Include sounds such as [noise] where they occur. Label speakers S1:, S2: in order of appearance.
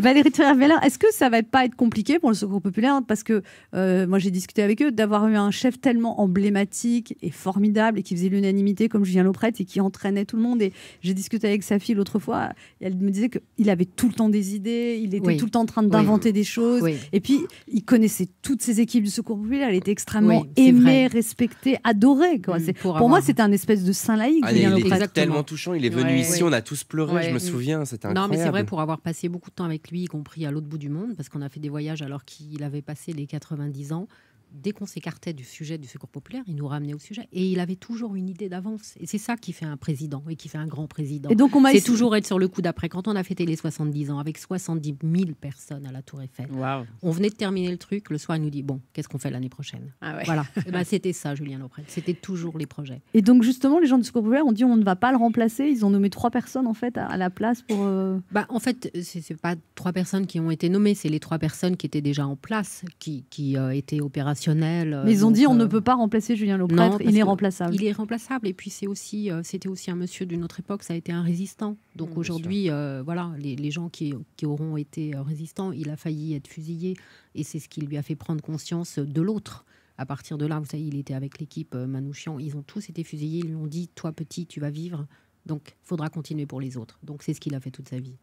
S1: Valérie est-ce que ça va pas être compliqué pour le Secours populaire Parce que euh, moi, j'ai discuté avec eux d'avoir eu un chef tellement emblématique et formidable et qui faisait l'unanimité comme Julien Loprette et qui entraînait tout le monde. Et j'ai discuté avec sa fille l'autre fois. Et elle me disait qu'il avait tout le temps des idées, il était tout le temps en train d'inventer des choses. Et puis, il connaissait toutes ses équipes du Secours populaire. Elle était extrêmement aimée, respectée, adorée. Quoi. Mm, c'est pour, moi, c'était un espèce de saint laïque ah, il est tellement touchant. Il est venu ici, on a tous pleuré. Je me souviens, c'était un Non, mais c'est vrai pour avoir passé beaucoup de temps avec
S2: lui, y compris à l'autre bout du monde, parce qu'on a fait des voyages alors qu'il avait passé les 90 ans dès qu'on s'écartait du sujet du secours populaire, il nous ramenait au sujet. Et il avait toujours une idée d'avance. Et c'est ça qui fait un président et qui fait un grand président. Et donc on C'est toujours être sur le coup d'après. Quand on a fêté les 70 ans avec 70 000 personnes à la Tour Eiffel, on venait de terminer le truc. Le soir, il nous dit Bon, qu'est-ce qu'on fait l'année prochaine ah Voilà. [laughs] Eh ben, c'était ça, Julien Loprel. C'était toujours les projets.
S1: Et donc justement, les gens du secours populaire ont dit On ne va pas le remplacer. Ils ont nommé trois personnes en fait à la place pour. Euh, bah, en fait, c'est pas trois
S2: personnes qui ont été nommées, c'est les trois personnes qui étaient déjà en place, qui, qui euh, étaient opérationnelles euh, Mais ils ont dit on ne euh, peut
S1: pas remplacer Julien Prêtre, il est remplaçable. Il
S2: est remplaçable et puis c'est aussi euh, c'était aussi un monsieur d'une autre époque, ça a été un résistant. Donc aujourd'hui voilà, les, gens qui, qui, auront été résistants, il a failli être fusillé et c'est ce qui lui a fait prendre conscience de l'autre à partir de là, vous savez, il était avec l'équipe Manouchian, ils ont tous été fusillés, ils lui ont dit, toi petit, tu vas vivre, donc faudra continuer pour les autres. Donc c'est ce qu'il a fait toute sa vie.